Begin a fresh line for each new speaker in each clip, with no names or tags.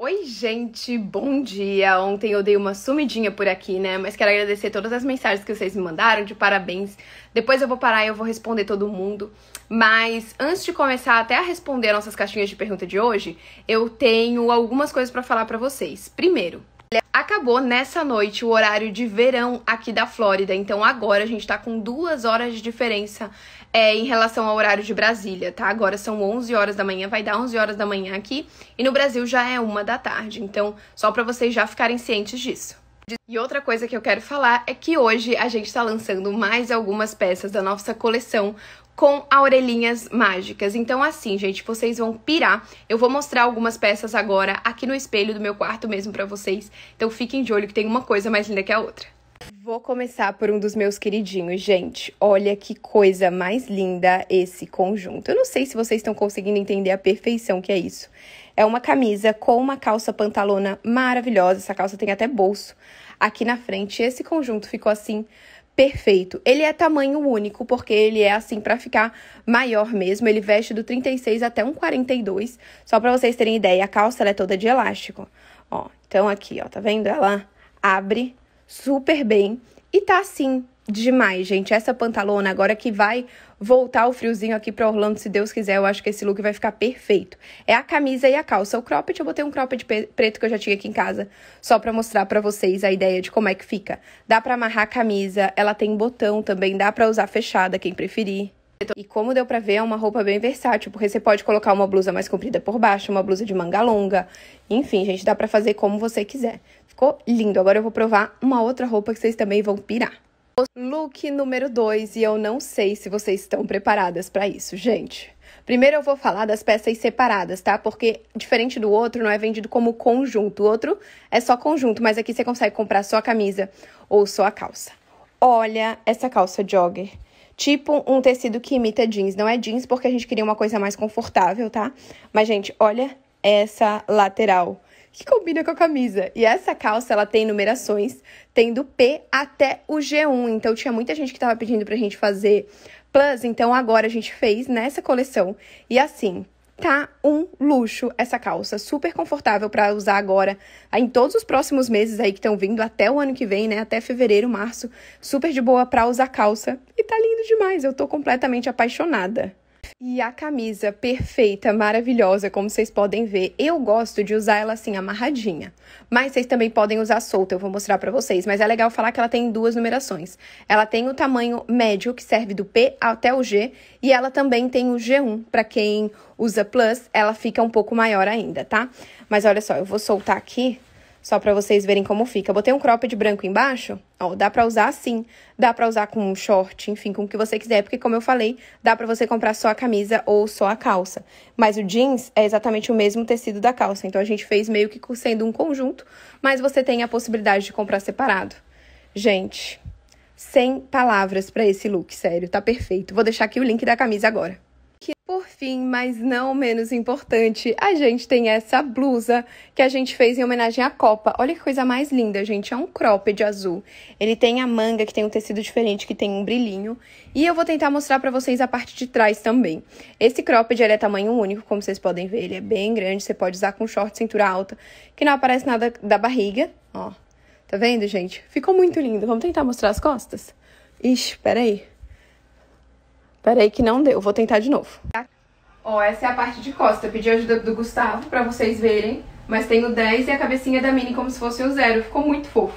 Oi, gente, bom dia. Ontem eu dei uma sumidinha por aqui, né? Mas quero agradecer todas as mensagens que vocês me mandaram, de parabéns. Depois eu vou parar e eu vou responder todo mundo. Mas antes de começar até a responder nossas caixinhas de pergunta de hoje, eu tenho algumas coisas para falar para vocês. Primeiro, Acabou nessa noite o horário de verão aqui da Flórida, então agora a gente tá com duas horas de diferença é, em relação ao horário de Brasília, tá? Agora são 11 horas da manhã, vai dar 11 horas da manhã aqui, e no Brasil já é uma da tarde. Então, só para vocês já ficarem cientes disso. E outra coisa que eu quero falar é que hoje a gente está lançando mais algumas peças da nossa coleção com orelhinhas mágicas. Então, assim, gente, vocês vão pirar. Eu vou mostrar algumas peças agora aqui no espelho do meu quarto mesmo para vocês. Então, fiquem de olho que tem uma coisa mais linda que a outra. Vou começar por um dos meus queridinhos, gente. Olha que coisa mais linda esse conjunto. Eu não sei se vocês estão conseguindo entender a perfeição que é isso. É uma camisa com uma calça pantalona maravilhosa. Essa calça tem até bolso aqui na frente. Esse conjunto ficou assim perfeito. Ele é tamanho único, porque ele é assim para ficar maior mesmo. Ele veste do 36 até um 42. Só para vocês terem ideia, a calça é toda de elástico. Ó, então aqui, ó, tá vendo? Ela abre super bem. E tá assim, demais, gente. Essa pantalona, agora que vai voltar o friozinho aqui pra Orlando, se Deus quiser, eu acho que esse look vai ficar perfeito. É a camisa e a calça. O cropped, eu botei um cropped preto que eu já tinha aqui em casa, só pra mostrar pra vocês a ideia de como é que fica. Dá pra amarrar a camisa, ela tem botão também, dá pra usar fechada, quem preferir. Então, e como deu pra ver, é uma roupa bem versátil, porque você pode colocar uma blusa mais comprida por baixo, uma blusa de manga longa. Enfim, gente, dá pra fazer como você quiser. Ficou lindo. Agora eu vou provar uma outra roupa que vocês também vão pirar. Look número 2, e eu não sei se vocês estão preparadas para isso, gente. Primeiro eu vou falar das peças separadas, tá? Porque diferente do outro, não é vendido como conjunto. O outro é só conjunto, mas aqui você consegue comprar só a camisa ou só a calça. Olha essa calça jogger. Tipo um tecido que imita jeans. Não é jeans porque a gente queria uma coisa mais confortável, tá? Mas, gente, olha essa lateral que combina com a camisa. E essa calça, ela tem numerações, tem do P até o G1. Então, tinha muita gente que tava pedindo pra gente fazer plus. Então, agora a gente fez nessa coleção. E assim, Tá um luxo essa calça, super confortável para usar agora, em todos os próximos meses aí que estão vindo, até o ano que vem, né, até fevereiro, março, super de boa para usar calça. E tá lindo demais, eu tô completamente apaixonada. E a camisa perfeita, maravilhosa, como vocês podem ver, eu gosto de usar ela assim, amarradinha. Mas vocês também podem usar solta, eu vou mostrar pra vocês. Mas é legal falar que ela tem duas numerações. Ela tem o tamanho médio, que serve do P até o G, e ela também tem o G1, pra quem usa plus, ela fica um pouco maior ainda, tá? Mas olha só, eu vou soltar aqui só para vocês verem como fica. Botei um cropped branco embaixo, ó, dá para usar assim. Dá para usar com um short, enfim, com o que você quiser, porque como eu falei, dá para você comprar só a camisa ou só a calça. Mas o jeans é exatamente o mesmo tecido da calça, então a gente fez meio que sendo um conjunto, mas você tem a possibilidade de comprar separado. Gente, sem palavras para esse look, sério, tá perfeito. Vou deixar aqui o link da camisa agora. Por fim, mas não menos importante, a gente tem essa blusa que a gente fez em homenagem à Copa. Olha que coisa mais linda, gente. É um cropped azul. Ele tem a manga, que tem um tecido diferente, que tem um brilhinho. E eu vou tentar mostrar pra vocês a parte de trás também. Esse cropped, ele é tamanho único, como vocês podem ver. Ele é bem grande, você pode usar com short, cintura alta, que não aparece nada da barriga. Ó, tá vendo, gente? Ficou muito lindo. Vamos tentar mostrar as costas? Ixi, peraí. aí. Peraí que não deu, vou tentar de novo. Ó, essa é a parte de costa. Eu pedi ajuda do Gustavo pra vocês verem, mas tem o 10 e a cabecinha da Mini como se fosse o zero. Ficou muito fofo.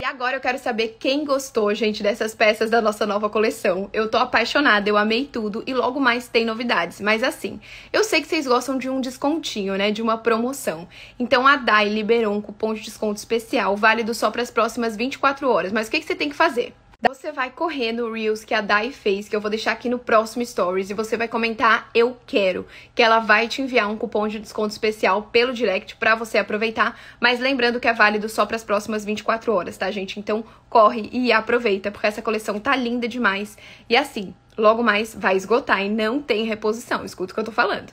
E agora eu quero saber quem gostou, gente, dessas peças da nossa nova coleção. Eu tô apaixonada, eu amei tudo e logo mais tem novidades. Mas assim, eu sei que vocês gostam de um descontinho, né, de uma promoção. Então a DAI liberou um cupom de desconto especial, válido só para as próximas 24 horas. Mas o que, que você tem que fazer? Você vai correr no Reels que a Dai fez, que eu vou deixar aqui no próximo Stories, e você vai comentar Eu Quero, que ela vai te enviar um cupom de desconto especial pelo direct para você aproveitar, mas lembrando que é válido só para as próximas 24 horas, tá, gente? Então corre e aproveita, porque essa coleção tá linda demais. E assim, logo mais vai esgotar e não tem reposição, escuta o que eu tô falando.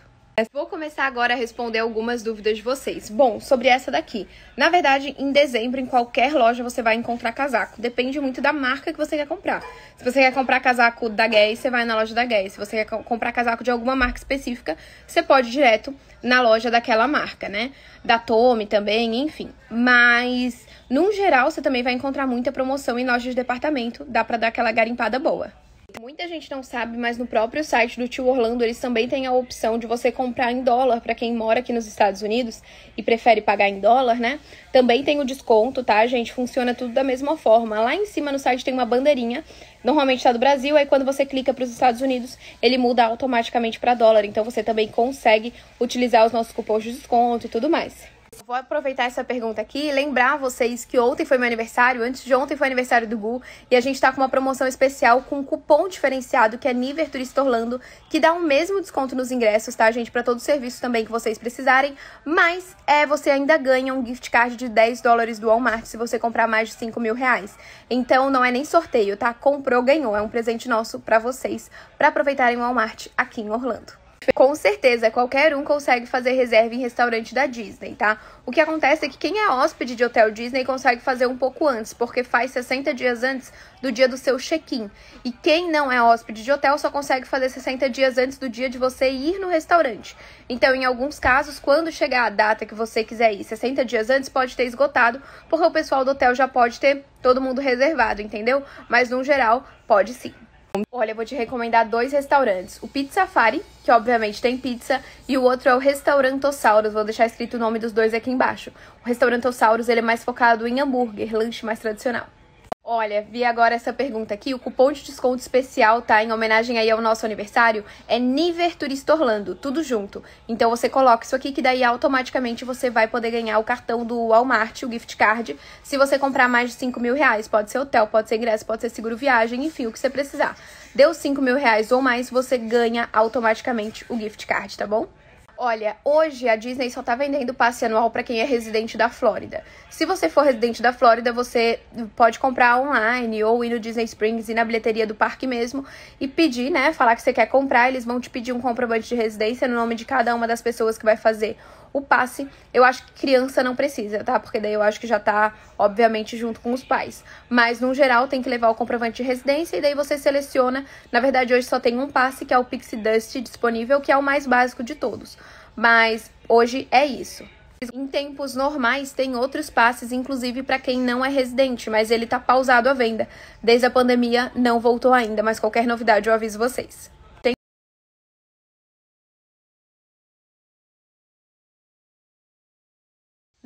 Vou começar agora a responder algumas dúvidas de vocês. Bom, sobre essa daqui. Na verdade, em dezembro, em qualquer loja você vai encontrar casaco. Depende muito da marca que você quer comprar. Se você quer comprar casaco da Guess, você vai na loja da Guess. Se você quer comprar casaco de alguma marca específica, você pode ir direto na loja daquela marca, né? Da Tommy também, enfim. Mas, num geral, você também vai encontrar muita promoção em lojas de departamento. Dá pra dar aquela garimpada boa. Muita gente não sabe, mas no próprio site do Tio Orlando eles também têm a opção de você comprar em dólar para quem mora aqui nos Estados Unidos e prefere pagar em dólar, né? Também tem o desconto, tá, gente? Funciona tudo da mesma forma. Lá em cima no site tem uma bandeirinha, normalmente tá do Brasil, aí quando você clica para os Estados Unidos, ele muda automaticamente para dólar. Então você também consegue utilizar os nossos cupons de desconto e tudo mais. Vou aproveitar essa pergunta aqui e lembrar vocês que ontem foi meu aniversário, antes de ontem foi aniversário do Gu, e a gente está com uma promoção especial com um cupom diferenciado que é Niver Turista Orlando, que dá o um mesmo desconto nos ingressos, tá, gente? Para todo o serviço também que vocês precisarem, mas é você ainda ganha um gift card de 10 dólares do Walmart se você comprar mais de 5 mil reais. Então não é nem sorteio, tá? Comprou, ganhou. É um presente nosso para vocês, para aproveitarem o Walmart aqui em Orlando. Com certeza, qualquer um consegue fazer reserva em restaurante da Disney, tá? O que acontece é que quem é hóspede de hotel Disney consegue fazer um pouco antes, porque faz 60 dias antes do dia do seu check-in. E quem não é hóspede de hotel só consegue fazer 60 dias antes do dia de você ir no restaurante. Então, em alguns casos, quando chegar a data que você quiser ir, 60 dias antes pode ter esgotado, porque o pessoal do hotel já pode ter todo mundo reservado, entendeu? Mas no geral, pode sim. Olha, eu vou te recomendar dois restaurantes. O Pizza Fari, que obviamente tem pizza, e o outro é o Restaurantossauros. Vou deixar escrito o nome dos dois aqui embaixo. O Restaurantossauros, ele é mais focado em hambúrguer, lanche mais tradicional. Olha, vi agora essa pergunta aqui. O cupom de desconto especial, tá? Em homenagem aí ao nosso aniversário, é Niver Turista Orlando, tudo junto. Então você coloca isso aqui que daí automaticamente você vai poder ganhar o cartão do Walmart, o gift card, se você comprar mais de 5 mil reais. Pode ser hotel, pode ser ingresso, pode ser seguro viagem, enfim, o que você precisar. Deu 5 mil reais ou mais, você ganha automaticamente o gift card, tá bom? Olha, hoje a Disney só tá vendendo passe anual para quem é residente da Flórida. Se você for residente da Flórida, você pode comprar online ou ir no Disney Springs e na bilheteria do parque mesmo e pedir, né? Falar que você quer comprar, eles vão te pedir um comprovante de residência no nome de cada uma das pessoas que vai fazer o passe, eu acho que criança não precisa, tá? Porque daí eu acho que já tá, obviamente, junto com os pais. Mas, no geral, tem que levar o comprovante de residência e daí você seleciona. Na verdade, hoje só tem um passe, que é o Pixie Dust disponível, que é o mais básico de todos. Mas hoje é isso. Em tempos normais, tem outros passes, inclusive para quem não é residente, mas ele tá pausado à venda. Desde a pandemia, não voltou ainda, mas qualquer novidade eu aviso vocês.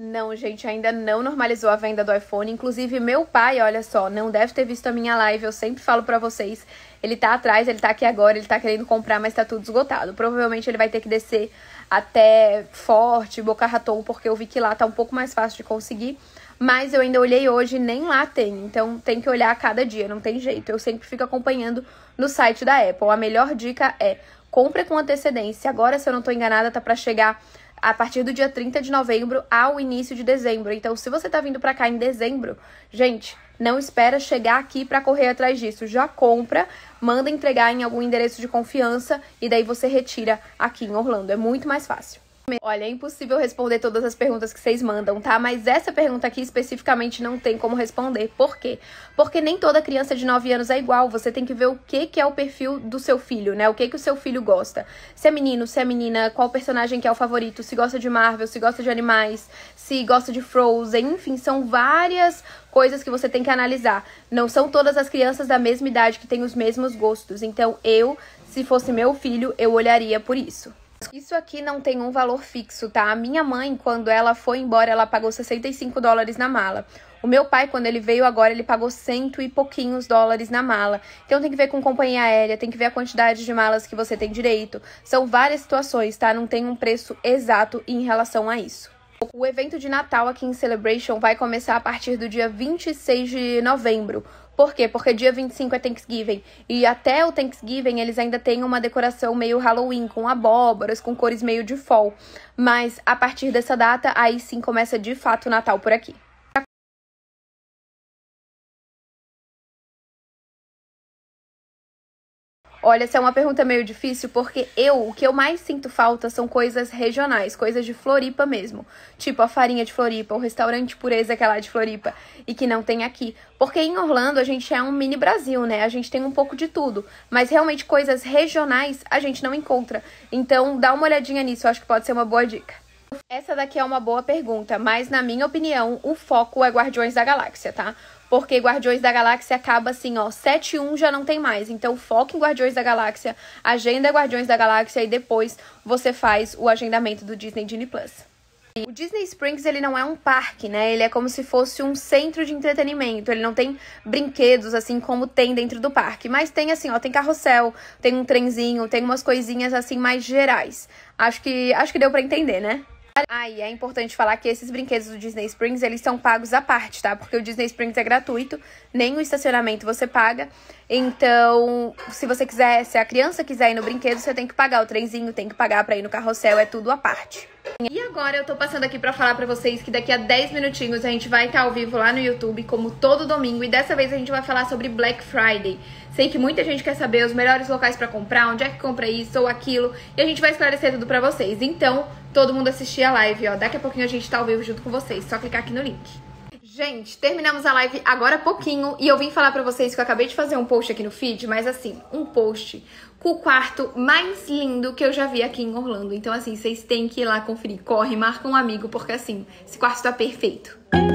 Não, gente, ainda não normalizou a venda do iPhone. Inclusive, meu pai, olha só, não deve ter visto a minha live. Eu sempre falo para vocês, ele tá atrás, ele tá aqui agora, ele tá querendo comprar, mas tá tudo esgotado. Provavelmente ele vai ter que descer até Forte, Boca Raton, porque eu vi que lá tá um pouco mais fácil de conseguir. Mas eu ainda olhei hoje, nem lá tem. Então tem que olhar a cada dia, não tem jeito. Eu sempre fico acompanhando no site da Apple. A melhor dica é compre com antecedência. Agora, se eu não tô enganada, tá para chegar a partir do dia 30 de novembro ao início de dezembro. Então, se você tá vindo para cá em dezembro, gente, não espera chegar aqui para correr atrás disso. Já compra, manda entregar em algum endereço de confiança e daí você retira aqui em Orlando. É muito mais fácil. Olha, é impossível responder todas as perguntas que vocês mandam, tá? Mas essa pergunta aqui especificamente não tem como responder. Por quê? Porque nem toda criança de 9 anos é igual. Você tem que ver o que, que é o perfil do seu filho, né? O que, que o seu filho gosta. Se é menino, se é menina, qual personagem que é o favorito, se gosta de Marvel, se gosta de animais, se gosta de Frozen, enfim, são várias coisas que você tem que analisar. Não são todas as crianças da mesma idade que têm os mesmos gostos. Então, eu, se fosse meu filho, eu olharia por isso. Isso aqui não tem um valor fixo, tá? A minha mãe, quando ela foi embora, ela pagou 65 dólares na mala. O meu pai, quando ele veio agora, ele pagou cento e pouquinhos dólares na mala. Então tem que ver com companhia aérea, tem que ver a quantidade de malas que você tem direito. São várias situações, tá? Não tem um preço exato em relação a isso. O evento de Natal aqui em Celebration vai começar a partir do dia 26 de novembro. Por quê? Porque dia 25 é Thanksgiving. E até o Thanksgiving eles ainda têm uma decoração meio Halloween, com abóboras, com cores meio de fall. Mas a partir dessa data, aí sim começa de fato o Natal por aqui. Olha, essa é uma pergunta meio difícil, porque eu, o que eu mais sinto falta são coisas regionais, coisas de Floripa mesmo. Tipo a farinha de Floripa, o restaurante pureza que é lá de Floripa e que não tem aqui. Porque em Orlando a gente é um mini Brasil, né? A gente tem um pouco de tudo. Mas realmente coisas regionais a gente não encontra. Então dá uma olhadinha nisso, eu acho que pode ser uma boa dica. Essa daqui é uma boa pergunta, mas na minha opinião, o foco é Guardiões da Galáxia, tá? Porque Guardiões da Galáxia acaba assim, ó, 7 e 1 já não tem mais. Então foca em Guardiões da Galáxia, agenda Guardiões da Galáxia e depois você faz o agendamento do Disney Genie Plus. O Disney Springs ele não é um parque, né? Ele é como se fosse um centro de entretenimento. Ele não tem brinquedos assim como tem dentro do parque, mas tem assim, ó, tem carrossel, tem um trenzinho, tem umas coisinhas assim mais gerais. Acho que acho que deu para entender, né? Ah, e é importante falar que esses brinquedos do Disney Springs, eles são pagos à parte, tá? Porque o Disney Springs é gratuito, nem o estacionamento você paga. Então, se você quiser, se a criança quiser ir no brinquedo, você tem que pagar o trenzinho, tem que pagar pra ir no carrossel, é tudo à parte. E agora eu tô passando aqui pra falar pra vocês que daqui a 10 minutinhos a gente vai estar tá ao vivo lá no YouTube, como todo domingo, e dessa vez a gente vai falar sobre Black Friday. Sei que muita gente quer saber os melhores locais pra comprar, onde é que compra isso ou aquilo, e a gente vai esclarecer tudo pra vocês. Então, todo mundo assistir a live, ó. Daqui a pouquinho a gente tá ao vivo junto com vocês. Só clicar aqui no link. Gente, terminamos a live agora há pouquinho e eu vim falar para vocês que eu acabei de fazer um post aqui no feed, mas assim, um post com o quarto mais lindo que eu já vi aqui em Orlando. Então assim, vocês têm que ir lá conferir. Corre, marca um amigo, porque assim, esse quarto tá perfeito. Música